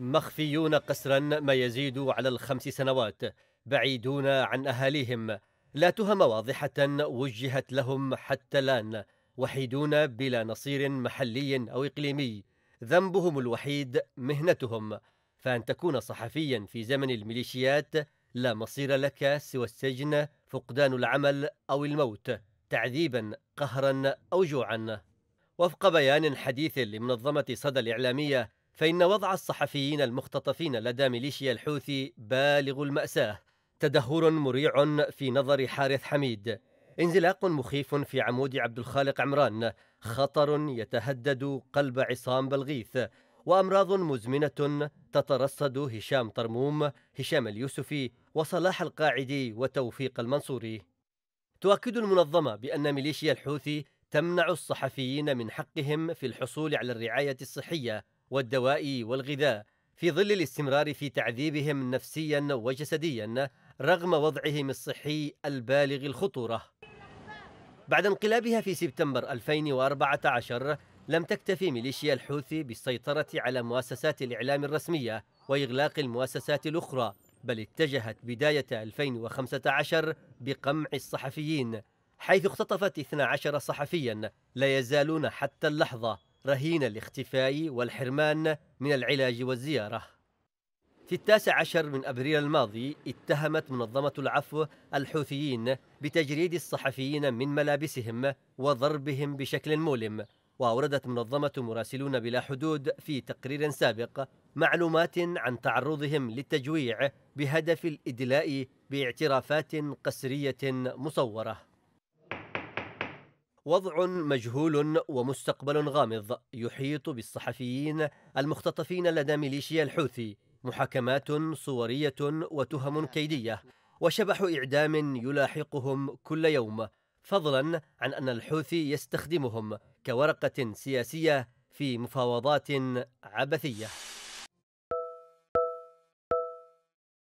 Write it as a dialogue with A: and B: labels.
A: مخفيون قسرا ما يزيد على الخمس سنوات بعيدون عن أهاليهم لا تهم واضحة وجهت لهم حتى الآن وحيدون بلا نصير محلي أو إقليمي ذنبهم الوحيد مهنتهم فأن تكون صحفيا في زمن الميليشيات لا مصير لك سوى السجن فقدان العمل أو الموت تعذيبا قهرا أو جوعا وفق بيان حديث لمنظمة صدى الإعلامية فإن وضع الصحفيين المختطفين لدى ميليشيا الحوثي بالغ المأساة تدهور مريع في نظر حارث حميد انزلاق مخيف في عمود عبد الخالق عمران خطر يتهدد قلب عصام بلغيث وأمراض مزمنة تترصد هشام طرموم هشام اليوسفي وصلاح القاعدي وتوفيق المنصوري تؤكد المنظمة بأن ميليشيا الحوثي تمنع الصحفيين من حقهم في الحصول على الرعاية الصحية والدواء والغذاء في ظل الاستمرار في تعذيبهم نفسيا وجسديا رغم وضعهم الصحي البالغ الخطوره. بعد انقلابها في سبتمبر 2014 لم تكتفي ميليشيا الحوثي بالسيطره على مؤسسات الاعلام الرسميه واغلاق المؤسسات الاخرى بل اتجهت بدايه 2015 بقمع الصحفيين حيث اختطفت 12 صحفيا لا يزالون حتى اللحظه رهين الاختفاء والحرمان من العلاج والزيارة في التاسع عشر من أبريل الماضي اتهمت منظمة العفو الحوثيين بتجريد الصحفيين من ملابسهم وضربهم بشكل مؤلم وأوردت منظمة مراسلون بلا حدود في تقرير سابق معلومات عن تعرضهم للتجويع بهدف الإدلاء باعترافات قسرية مصورة وضع مجهول ومستقبل غامض يحيط بالصحفيين المختطفين لدى ميليشيا الحوثي محاكمات صوريه وتهم كيديه وشبح اعدام يلاحقهم كل يوم فضلا عن ان الحوثي يستخدمهم كورقه سياسيه في مفاوضات عبثيه